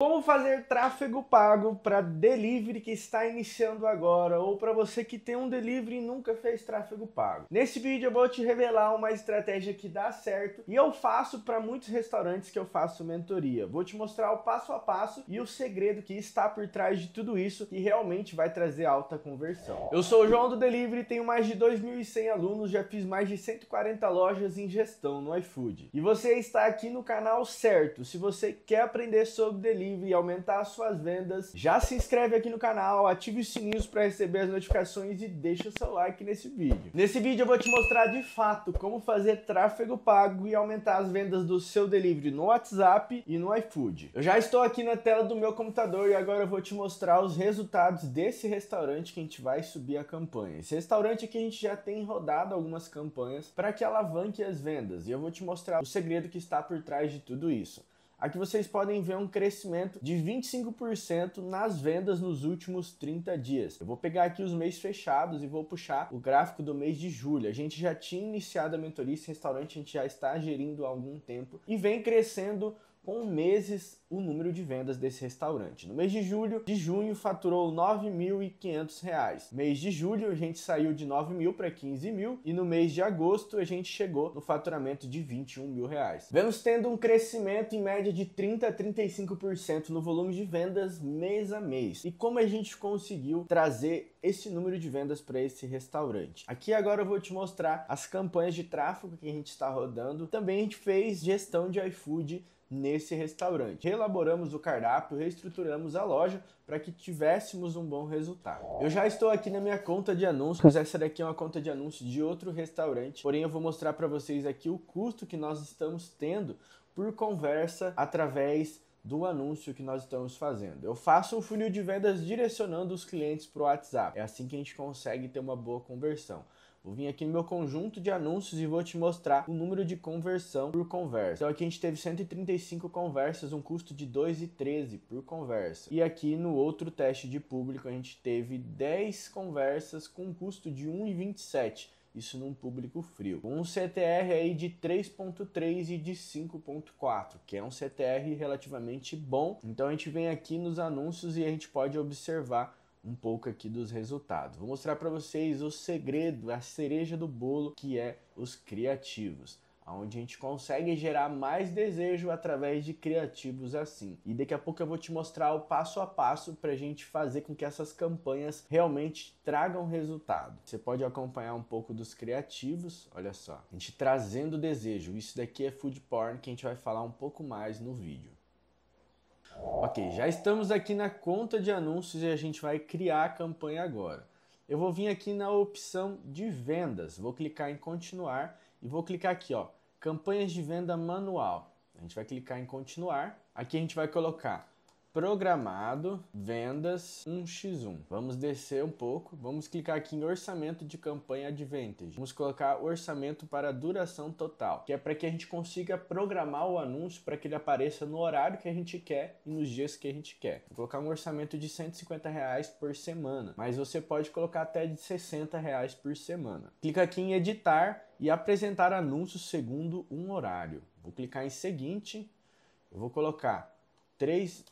Como fazer tráfego pago para delivery que está iniciando agora ou para você que tem um delivery e nunca fez tráfego pago? Nesse vídeo eu vou te revelar uma estratégia que dá certo e eu faço para muitos restaurantes que eu faço mentoria. Vou te mostrar o passo a passo e o segredo que está por trás de tudo isso e realmente vai trazer alta conversão. Eu sou o João do Delivery, tenho mais de 2.100 alunos, já fiz mais de 140 lojas em gestão no iFood. E você está aqui no canal certo se você quer aprender sobre delivery livre e aumentar suas vendas, já se inscreve aqui no canal, ative os sininhos para receber as notificações e deixa seu like nesse vídeo. Nesse vídeo eu vou te mostrar de fato como fazer tráfego pago e aumentar as vendas do seu delivery no WhatsApp e no iFood. Eu já estou aqui na tela do meu computador e agora eu vou te mostrar os resultados desse restaurante que a gente vai subir a campanha. Esse restaurante aqui a gente já tem rodado algumas campanhas para que alavanque as vendas e eu vou te mostrar o segredo que está por trás de tudo isso. Aqui vocês podem ver um crescimento de 25% nas vendas nos últimos 30 dias. Eu vou pegar aqui os meses fechados e vou puxar o gráfico do mês de julho. A gente já tinha iniciado a mentoria, esse restaurante a gente já está gerindo há algum tempo e vem crescendo com meses o número de vendas desse restaurante. No mês de julho, de junho faturou R$ 9.500. Mês de julho a gente saiu de R$ mil para R$ mil e no mês de agosto a gente chegou no faturamento de R$ mil reais. Vemos tendo um crescimento em média de 30 a 35% no volume de vendas mês a mês. E como a gente conseguiu trazer esse número de vendas para esse restaurante. Aqui agora eu vou te mostrar as campanhas de tráfego que a gente está rodando. Também a gente fez gestão de iFood nesse restaurante. Relaboramos o cardápio, reestruturamos a loja para que tivéssemos um bom resultado. Eu já estou aqui na minha conta de anúncios. Essa daqui é uma conta de anúncios de outro restaurante. Porém, eu vou mostrar para vocês aqui o custo que nós estamos tendo por conversa através do anúncio que nós estamos fazendo. Eu faço um funil de vendas direcionando os clientes para o WhatsApp. É assim que a gente consegue ter uma boa conversão. Vou vir aqui no meu conjunto de anúncios e vou te mostrar o número de conversão por conversa. Então aqui a gente teve 135 conversas, um custo de 2,13 por conversa. E aqui no outro teste de público a gente teve 10 conversas com um custo de 1,27 isso num público frio. Um CTR aí de 3.3 e de 5.4, que é um CTR relativamente bom. Então a gente vem aqui nos anúncios e a gente pode observar um pouco aqui dos resultados. Vou mostrar para vocês o segredo, a cereja do bolo, que é os criativos onde a gente consegue gerar mais desejo através de criativos assim. E daqui a pouco eu vou te mostrar o passo a passo para a gente fazer com que essas campanhas realmente tragam resultado. Você pode acompanhar um pouco dos criativos, olha só, a gente trazendo desejo. Isso daqui é food porn que a gente vai falar um pouco mais no vídeo. Ok, já estamos aqui na conta de anúncios e a gente vai criar a campanha agora. Eu vou vir aqui na opção de vendas, vou clicar em continuar e vou clicar aqui, ó, Campanhas de venda manual. A gente vai clicar em continuar. Aqui a gente vai colocar programado, vendas 1x1. Vamos descer um pouco, vamos clicar aqui em orçamento de campanha Advantage. Vamos colocar orçamento para duração total, que é para que a gente consiga programar o anúncio para que ele apareça no horário que a gente quer e nos dias que a gente quer. Vou colocar um orçamento de 150 reais por semana, mas você pode colocar até de 60 reais por semana. Clica aqui em editar e apresentar anúncios segundo um horário. Vou clicar em seguinte, eu vou colocar três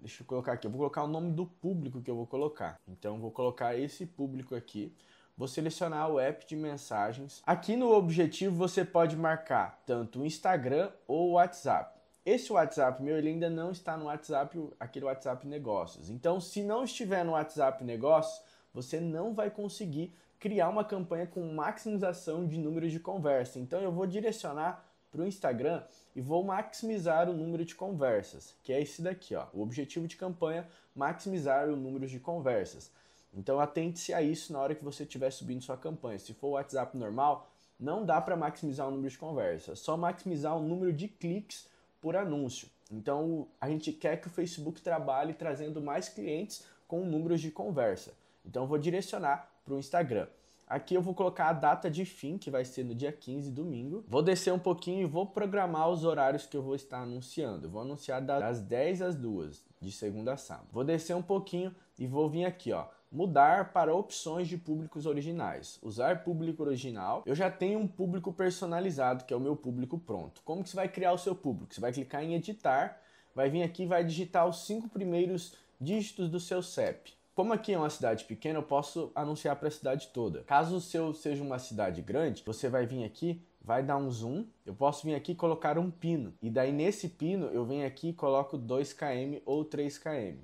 deixa eu colocar aqui, eu vou colocar o nome do público que eu vou colocar. Então vou colocar esse público aqui. Vou selecionar o app de mensagens. Aqui no objetivo você pode marcar tanto o Instagram ou o WhatsApp. Esse WhatsApp meu ele ainda não está no WhatsApp, aquele WhatsApp Negócios. Então, se não estiver no WhatsApp Negócios, você não vai conseguir criar uma campanha com maximização de números de conversa. Então, eu vou direcionar para o Instagram e vou maximizar o número de conversas, que é esse daqui, ó. O objetivo de campanha, maximizar o número de conversas. Então atente-se a isso na hora que você estiver subindo sua campanha. Se for o WhatsApp normal, não dá para maximizar o número de conversas, é só maximizar o número de cliques por anúncio. Então a gente quer que o Facebook trabalhe trazendo mais clientes com números de conversa. Então vou direcionar para o Instagram. Aqui eu vou colocar a data de fim, que vai ser no dia 15, domingo. Vou descer um pouquinho e vou programar os horários que eu vou estar anunciando. Vou anunciar das 10 às 2, de segunda a sábado. Vou descer um pouquinho e vou vir aqui, ó mudar para opções de públicos originais. Usar público original. Eu já tenho um público personalizado, que é o meu público pronto. Como que você vai criar o seu público? Você vai clicar em editar, vai vir aqui e vai digitar os cinco primeiros dígitos do seu CEP. Como aqui é uma cidade pequena, eu posso anunciar para a cidade toda. Caso o seu seja uma cidade grande, você vai vir aqui, vai dar um zoom, eu posso vir aqui e colocar um pino. E daí nesse pino eu venho aqui e coloco 2km ou 3km.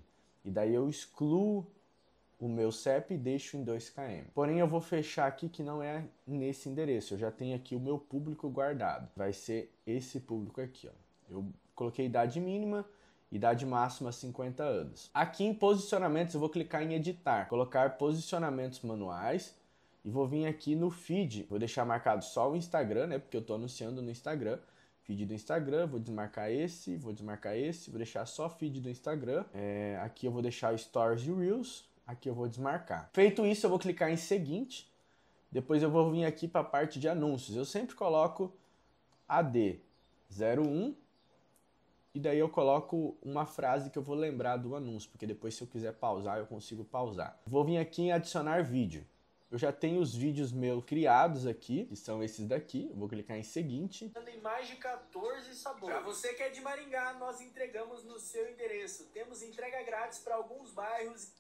E daí eu excluo o meu CEP e deixo em 2km. Porém, eu vou fechar aqui que não é nesse endereço. Eu já tenho aqui o meu público guardado. Vai ser esse público aqui, ó. Eu coloquei idade mínima, idade máxima 50 anos. Aqui em posicionamentos eu vou clicar em editar, colocar posicionamentos manuais e vou vir aqui no feed, vou deixar marcado só o Instagram, né, porque eu estou anunciando no Instagram. Feed do Instagram, vou desmarcar esse, vou desmarcar esse, vou deixar só feed do Instagram. É, aqui eu vou deixar Stories e Reels, aqui eu vou desmarcar. Feito isso, eu vou clicar em seguinte. Depois eu vou vir aqui para a parte de anúncios. Eu sempre coloco AD01 e daí eu coloco uma frase que eu vou lembrar do anúncio, porque depois se eu quiser pausar, eu consigo pausar. Vou vir aqui em adicionar vídeo. Eu já tenho os vídeos meus criados aqui, que são esses daqui. Eu vou clicar em seguinte. mais de 14 sabores. você que é de Maringá, nós entregamos no seu endereço. Temos entrega grátis para alguns bairros.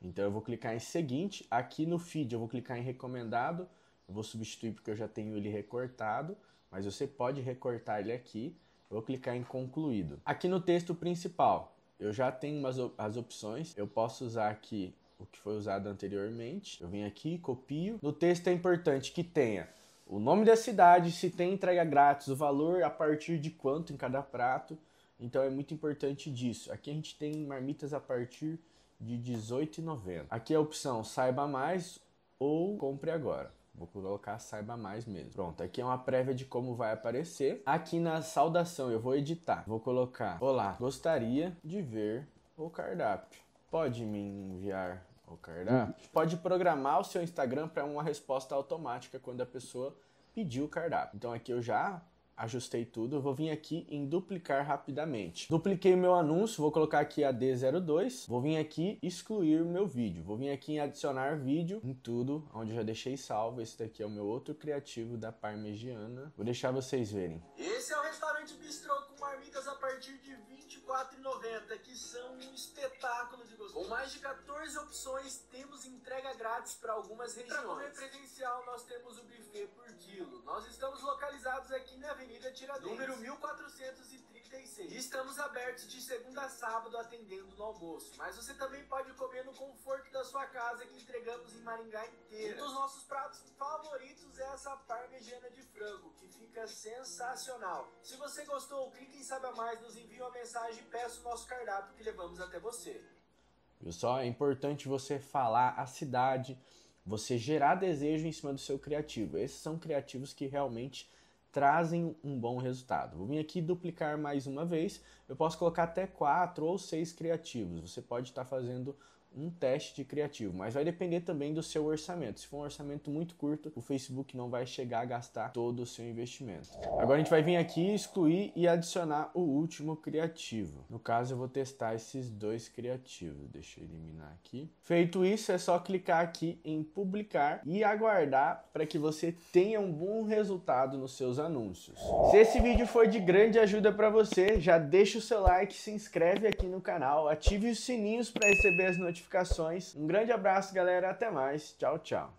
Então eu vou clicar em seguinte. Aqui no feed eu vou clicar em recomendado. Eu vou substituir porque eu já tenho ele recortado, mas você pode recortar ele aqui. Vou clicar em concluído. Aqui no texto principal, eu já tenho umas, as opções. Eu posso usar aqui o que foi usado anteriormente. Eu venho aqui, copio. No texto é importante que tenha o nome da cidade, se tem entrega grátis, o valor a partir de quanto em cada prato. Então é muito importante disso. Aqui a gente tem marmitas a partir de R$18,90. Aqui a opção saiba mais ou compre agora. Vou colocar saiba mais mesmo. Pronto, aqui é uma prévia de como vai aparecer. Aqui na saudação eu vou editar. Vou colocar: Olá, gostaria de ver o cardápio. Pode me enviar o cardápio? Uhum. Pode programar o seu Instagram para uma resposta automática quando a pessoa pedir o cardápio. Então aqui eu já ajustei tudo, vou vir aqui em duplicar rapidamente. Dupliquei o meu anúncio, vou colocar aqui a D02, vou vir aqui excluir o meu vídeo, vou vir aqui em adicionar vídeo, em tudo, onde eu já deixei salvo, esse daqui é o meu outro criativo da Parmegiana, vou deixar vocês verem. Esse é o restaurante bistrô com marmitas a partir de 20 24,90 que são um espetáculo de gostoso. Com mais de 14 opções, temos entrega grátis para algumas regiões. Para comer presencial, nós temos o buffet por quilo. Nós estamos localizados aqui na Avenida Tiradentes, número 1430. 36. estamos abertos de segunda a sábado atendendo no almoço, mas você também pode comer no conforto da sua casa que entregamos em Maringá inteira. Um dos nossos pratos favoritos é essa parmegiana de frango, que fica sensacional. Se você gostou, clique em saber Mais, nos envie uma mensagem e peça o nosso cardápio que levamos até você. Viu só? É importante você falar a cidade, você gerar desejo em cima do seu criativo. Esses são criativos que realmente trazem um bom resultado. Vou vir aqui duplicar mais uma vez, eu posso colocar até quatro ou seis criativos. Você pode estar tá fazendo um teste de criativo, mas vai depender também do seu orçamento. Se for um orçamento muito curto, o Facebook não vai chegar a gastar todo o seu investimento. Agora a gente vai vir aqui, excluir e adicionar o último criativo. No caso, eu vou testar esses dois criativos. Deixa eu eliminar aqui. Feito isso, é só clicar aqui em publicar e aguardar para que você tenha um bom resultado nos seus anúncios. Se esse vídeo foi de grande ajuda para você, já deixa o seu like, se inscreve aqui no canal, ative os sininhos para receber as notificações notificações. Um grande abraço, galera. Até mais. Tchau, tchau.